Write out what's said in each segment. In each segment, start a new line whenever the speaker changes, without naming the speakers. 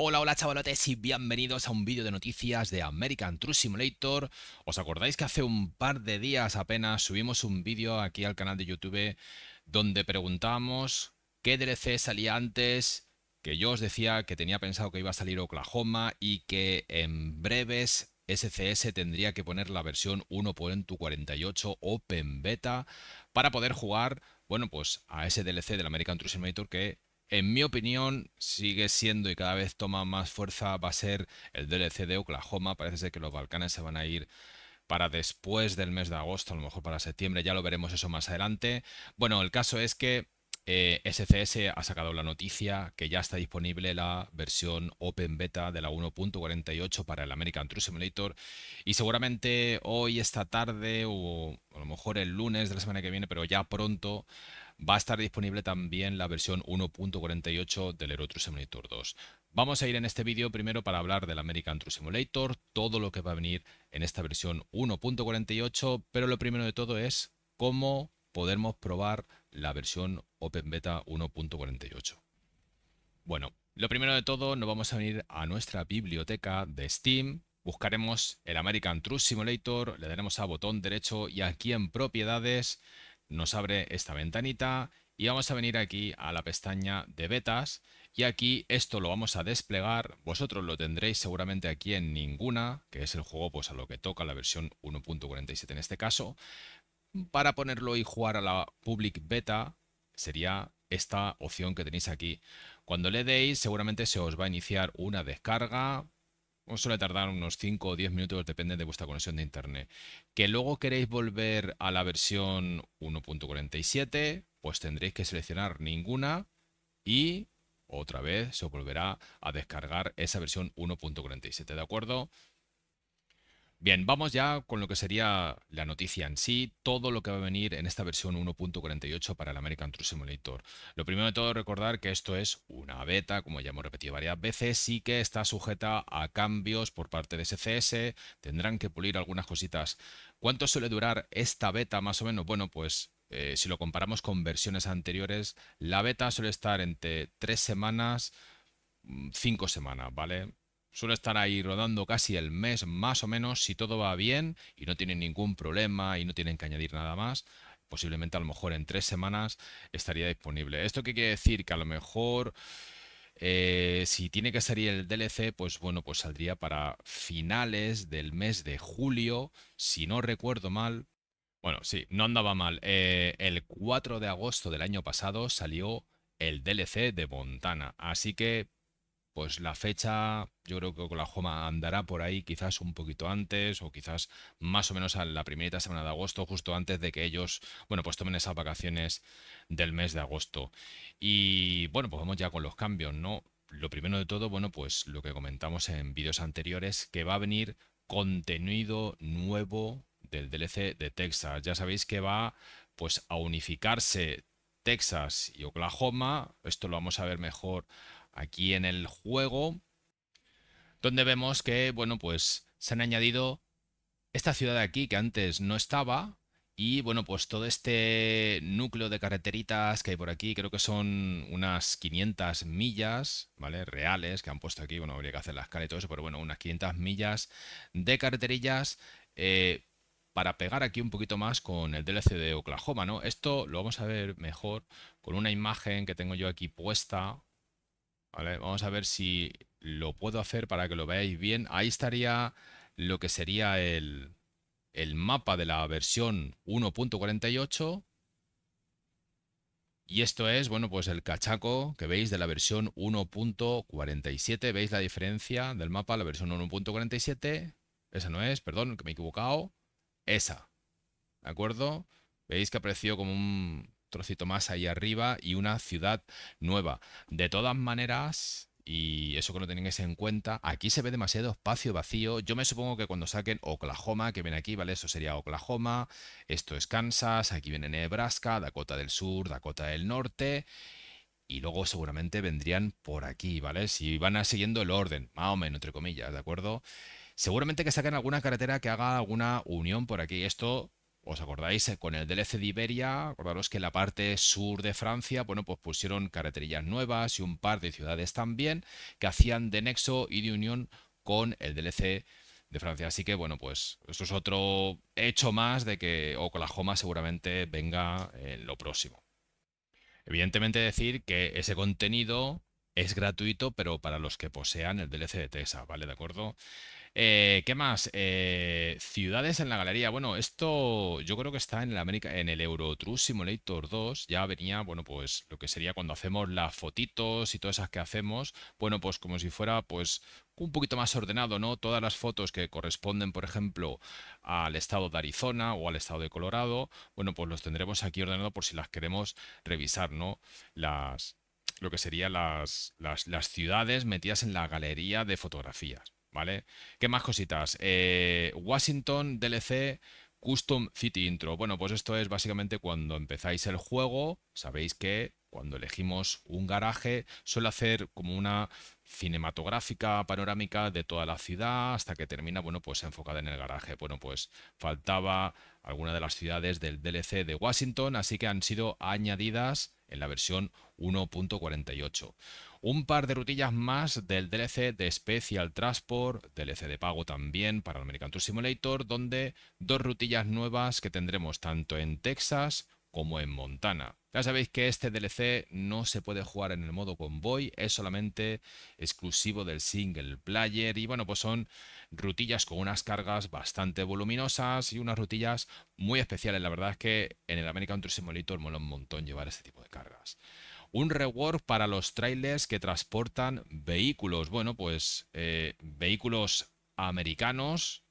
Hola, hola chavalotes y bienvenidos a un vídeo de noticias de American True Simulator. ¿Os acordáis que hace un par de días apenas subimos un vídeo aquí al canal de YouTube donde preguntamos qué DLC salía antes? Que yo os decía que tenía pensado que iba a salir Oklahoma y que en breves SCS tendría que poner la versión 1.48 Open Beta para poder jugar, bueno, pues a ese DLC del American True Simulator que en mi opinión, sigue siendo y cada vez toma más fuerza, va a ser el DLC de Oklahoma. Parece ser que los Balcanes se van a ir para después del mes de agosto, a lo mejor para septiembre, ya lo veremos eso más adelante. Bueno, el caso es que SCS eh, ha sacado la noticia que ya está disponible la versión Open Beta de la 1.48 para el American True Simulator y seguramente hoy, esta tarde o a lo mejor el lunes de la semana que viene, pero ya pronto va a estar disponible también la versión 1.48 del Euro Truck Simulator 2. Vamos a ir en este vídeo primero para hablar del American True Simulator, todo lo que va a venir en esta versión 1.48, pero lo primero de todo es cómo podemos probar la versión Open Beta 1.48. Bueno, lo primero de todo nos vamos a venir a nuestra biblioteca de Steam, buscaremos el American True Simulator, le daremos a botón derecho y aquí en propiedades nos abre esta ventanita y vamos a venir aquí a la pestaña de betas y aquí esto lo vamos a desplegar, vosotros lo tendréis seguramente aquí en ninguna, que es el juego pues a lo que toca la versión 1.47 en este caso, para ponerlo y jugar a la public beta sería esta opción que tenéis aquí. Cuando le deis seguramente se os va a iniciar una descarga, suele tardar unos 5 o 10 minutos, depende de vuestra conexión de internet. Que luego queréis volver a la versión 1.47, pues tendréis que seleccionar ninguna y otra vez se volverá a descargar esa versión 1.47, ¿de acuerdo? Bien, vamos ya con lo que sería la noticia en sí, todo lo que va a venir en esta versión 1.48 para el American True Simulator. Lo primero de todo recordar que esto es una beta, como ya hemos repetido varias veces, sí que está sujeta a cambios por parte de SCS, tendrán que pulir algunas cositas. ¿Cuánto suele durar esta beta más o menos? Bueno, pues eh, si lo comparamos con versiones anteriores, la beta suele estar entre tres semanas, mm, cinco semanas, ¿vale? Suele estar ahí rodando casi el mes más o menos, si todo va bien y no tienen ningún problema y no tienen que añadir nada más, posiblemente a lo mejor en tres semanas estaría disponible. ¿Esto qué quiere decir? Que a lo mejor... Eh, si tiene que salir el DLC, pues bueno, pues saldría para finales del mes de julio, si no recuerdo mal. Bueno, sí, no andaba mal. Eh, el 4 de agosto del año pasado salió el DLC de Montana, así que pues la fecha, yo creo que Oklahoma andará por ahí quizás un poquito antes o quizás más o menos a la primera semana de agosto, justo antes de que ellos, bueno, pues tomen esas vacaciones del mes de agosto. Y bueno, pues vamos ya con los cambios, ¿no? Lo primero de todo, bueno, pues lo que comentamos en vídeos anteriores, que va a venir contenido nuevo del DLC de Texas. Ya sabéis que va pues a unificarse Texas y Oklahoma. Esto lo vamos a ver mejor aquí en el juego, donde vemos que, bueno, pues se han añadido esta ciudad de aquí que antes no estaba y, bueno, pues todo este núcleo de carreteritas que hay por aquí, creo que son unas 500 millas, ¿vale? Reales que han puesto aquí, bueno, habría que hacer la escala y todo eso, pero bueno, unas 500 millas de carreterillas. Eh, para pegar aquí un poquito más con el DLC de Oklahoma, ¿no? Esto lo vamos a ver mejor con una imagen que tengo yo aquí puesta, Vamos a ver si lo puedo hacer para que lo veáis bien. Ahí estaría lo que sería el, el mapa de la versión 1.48. Y esto es, bueno, pues el cachaco que veis de la versión 1.47. ¿Veis la diferencia del mapa? La versión 1.47. Esa no es, perdón, que me he equivocado. Esa. ¿De acuerdo? Veis que apareció como un, trocito más ahí arriba y una ciudad nueva. De todas maneras, y eso que no tenéis en cuenta, aquí se ve demasiado espacio vacío. Yo me supongo que cuando saquen Oklahoma, que viene aquí, ¿vale? Eso sería Oklahoma, esto es Kansas, aquí viene Nebraska, Dakota del Sur, Dakota del Norte. Y luego seguramente vendrían por aquí, ¿vale? Si van a siguiendo el orden, más o menos, entre comillas, ¿de acuerdo? Seguramente que saquen alguna carretera que haga alguna unión por aquí. Esto ¿Os acordáis? Eh, con el DLC de Iberia, acordaros que en la parte sur de Francia, bueno, pues pusieron carreterillas nuevas y un par de ciudades también que hacían de nexo y de unión con el DLC de Francia. Así que, bueno, pues esto es otro hecho más de que Oklahoma seguramente venga en lo próximo. Evidentemente decir que ese contenido es gratuito, pero para los que posean el DLC de Texas, ¿vale? ¿De acuerdo? Eh, ¿Qué más? Eh, ciudades en la galería. Bueno, esto yo creo que está en el, América, en el Simulator 2. Ya venía, bueno, pues lo que sería cuando hacemos las fotitos y todas esas que hacemos. Bueno, pues como si fuera, pues un poquito más ordenado, ¿no? Todas las fotos que corresponden, por ejemplo, al estado de Arizona o al estado de Colorado, bueno, pues los tendremos aquí ordenado por si las queremos revisar, ¿no? Las, lo que serían las ciudades metidas en la galería de fotografías. ¿Qué más cositas? Eh, Washington DLC Custom City Intro. Bueno, pues esto es básicamente cuando empezáis el juego, sabéis que cuando elegimos un garaje suele hacer como una cinematográfica panorámica de toda la ciudad hasta que termina, bueno, pues enfocada en el garaje. Bueno, pues faltaba alguna de las ciudades del DLC de Washington, así que han sido añadidas en la versión 1.48. Un par de rutillas más del DLC de Special Transport, DLC de pago también para el American Tour Simulator, donde dos rutillas nuevas que tendremos tanto en Texas como en Montana. Ya sabéis que este DLC no se puede jugar en el modo convoy, es solamente exclusivo del single player y bueno, pues son rutillas con unas cargas bastante voluminosas y unas rutillas muy especiales. La verdad es que en el American Truck Simulator mola un montón llevar este tipo de cargas. Un reward para los trailers que transportan vehículos. Bueno, pues eh, vehículos americanos,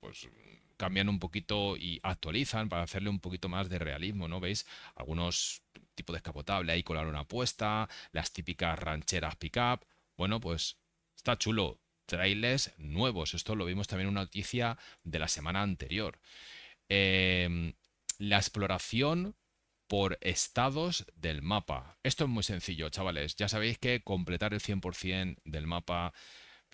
pues cambian un poquito y actualizan para hacerle un poquito más de realismo, ¿no? ¿Veis? Algunos tipos de escapotable ahí la luna puesta las típicas rancheras pickup. Bueno, pues está chulo. Trailers nuevos. Esto lo vimos también en una noticia de la semana anterior. Em, la exploración por estados del mapa. Esto es muy sencillo, chavales. Ya sabéis que completar el 100% del mapa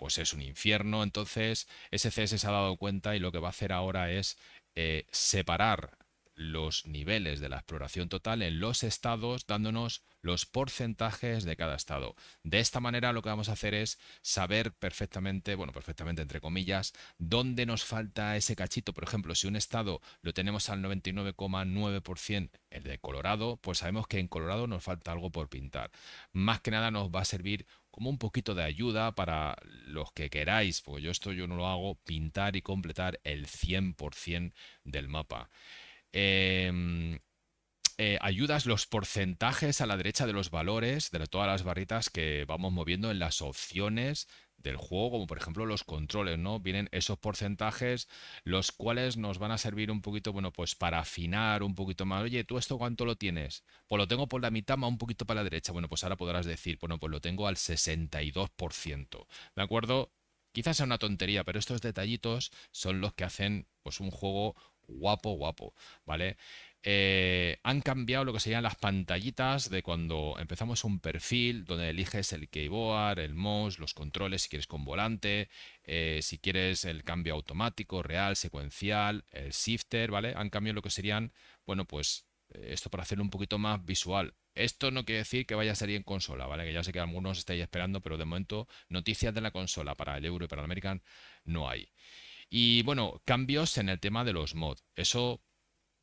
pues es un infierno. Entonces, SCS se ha dado cuenta y lo que va a hacer ahora es eh, separar los niveles de la exploración total en los estados, dándonos los porcentajes de cada estado. De esta manera lo que vamos a hacer es saber perfectamente, bueno, perfectamente entre comillas, dónde nos falta ese cachito. Por ejemplo, si un estado lo tenemos al 99,9%, el de Colorado, pues sabemos que en Colorado nos falta algo por pintar. Más que nada nos va a servir un poquito de ayuda para los que queráis, porque yo esto yo no lo hago, pintar y completar el 100% del mapa. Em, eh, ayudas los porcentajes a la derecha de los valores de todas las barritas que vamos moviendo en las opciones del juego, como por ejemplo los controles, ¿no? Vienen esos porcentajes, los cuales nos van a servir un poquito, bueno, pues para afinar un poquito más. Oye, ¿tú esto cuánto lo tienes? Pues lo tengo por la mitad, más un poquito para la derecha. Bueno, pues ahora podrás decir, bueno, pues lo tengo al 62%. ¿De acuerdo? Quizás sea una tontería, pero estos detallitos son los que hacen pues un juego guapo, guapo, ¿vale? Eh, han cambiado lo que serían las pantallitas de cuando empezamos un perfil donde eliges el keyboard, el mouse, los controles, si quieres con volante, eh, si quieres el cambio automático, real, secuencial, el shifter, ¿vale? Han cambiado lo que serían, bueno, pues eh, esto para hacerlo un poquito más visual. Esto no quiere decir que vaya a salir en consola, ¿vale? Que ya sé que algunos estáis esperando, pero de momento noticias de la consola para el Euro y para el American no hay. Y bueno, cambios en el tema de los mods. Eso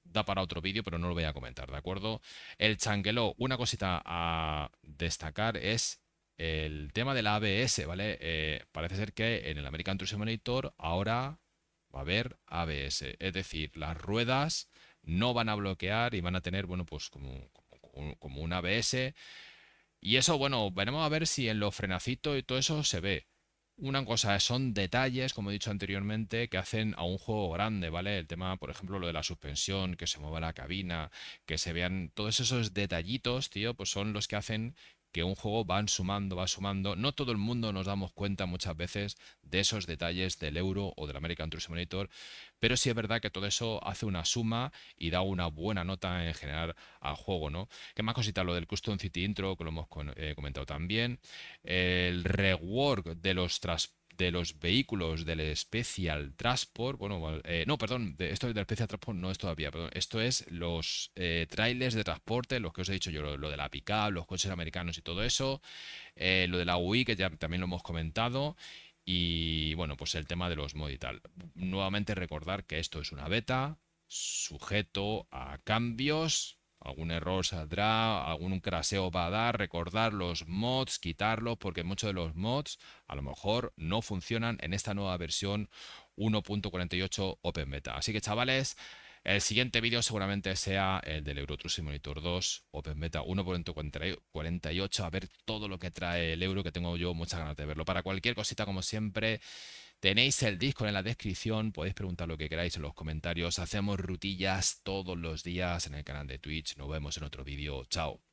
da para otro vídeo, pero no lo voy a comentar, ¿de acuerdo? El changuelo, una cosita a destacar es el tema del ABS, ¿vale? Eh, parece ser que en el American Truck Simulator ahora va a haber ABS, es decir, las ruedas no van a bloquear y van a tener, bueno, pues como, como, como un ABS. Y eso, bueno, veremos a ver si en los frenacitos y todo eso se ve. Una cosa son detalles, como he dicho anteriormente, que hacen a un juego grande, ¿vale? El tema, por ejemplo, lo de la suspensión, que se mueva la cabina, que se vean todos esos detallitos, tío, pues son los que hacen un juego van sumando, va sumando. No todo el mundo nos damos cuenta muchas veces de esos detalles del euro o del American Truth Monitor, pero sí es verdad que todo eso hace una suma y da una buena nota en general al juego, ¿no? ¿Qué más cosita Lo del Custom City Intro, que lo hemos eh, comentado también. El rework de los transportes de los vehículos del Special Transport, bueno, eh, no, perdón, de, esto del Special Transport no es todavía, perdón, esto es los eh, trailers de transporte, los que os he dicho yo, lo, de la pickup, los coches americanos y todo eso, eh, lo de la UI, que ya también lo hemos comentado, y bueno, pues el tema de los mod y tal. Nuevamente recordar que esto es una beta sujeto a cambios algún error saldrá, algún craseo va a dar, recordar los mods, quitarlos, porque muchos de los mods a lo mejor no funcionan en esta nueva versión 1.48 Open Beta. Así que chavales, el siguiente vídeo seguramente sea el del Euro y Monitor 2 Open Beta 1.48, a ver todo lo que trae el Euro, que tengo yo muchas ganas de verlo. Para cualquier cosita, como siempre... Tenéis el disco en la descripción, podéis preguntar lo que queráis en los comentarios. Hacemos rutillas todos los días en el canal de Twitch. Nos vemos en otro vídeo. Chao.